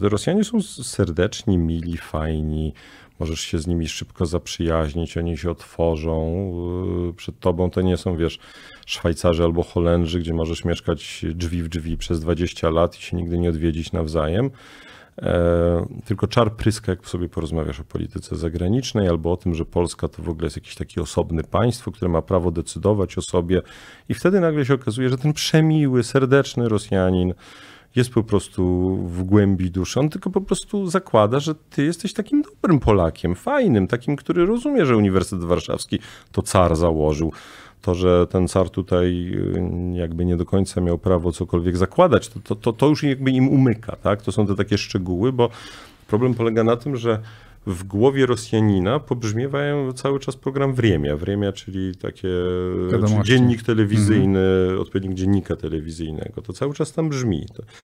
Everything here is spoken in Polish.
Rosjanie są serdeczni, mili, fajni. Możesz się z nimi szybko zaprzyjaźnić, oni się otworzą yy, przed tobą. To nie są, wiesz, Szwajcarzy albo Holendrzy, gdzie możesz mieszkać drzwi w drzwi przez 20 lat i się nigdy nie odwiedzić nawzajem. E, tylko czar pryska, jak sobie porozmawiasz o polityce zagranicznej albo o tym, że Polska to w ogóle jest jakiś taki osobny państwo, które ma prawo decydować o sobie, i wtedy nagle się okazuje, że ten przemiły, serdeczny Rosjanin jest po prostu w głębi duszy. On tylko po prostu zakłada, że ty jesteś takim dobrym Polakiem, fajnym, takim, który rozumie, że Uniwersytet Warszawski to car założył. To, że ten car tutaj y, jakby nie do końca miał prawo cokolwiek zakładać, to, to, to, to już jakby im umyka. Tak? To są te takie szczegóły, bo problem polega na tym, że w głowie Rosjanina pobrzmiewają cały czas program Wriemia. Wremia, czyli takie czyli znaczy dziennik mhm. telewizyjny, odpowiednik dziennika telewizyjnego. To cały czas tam brzmi.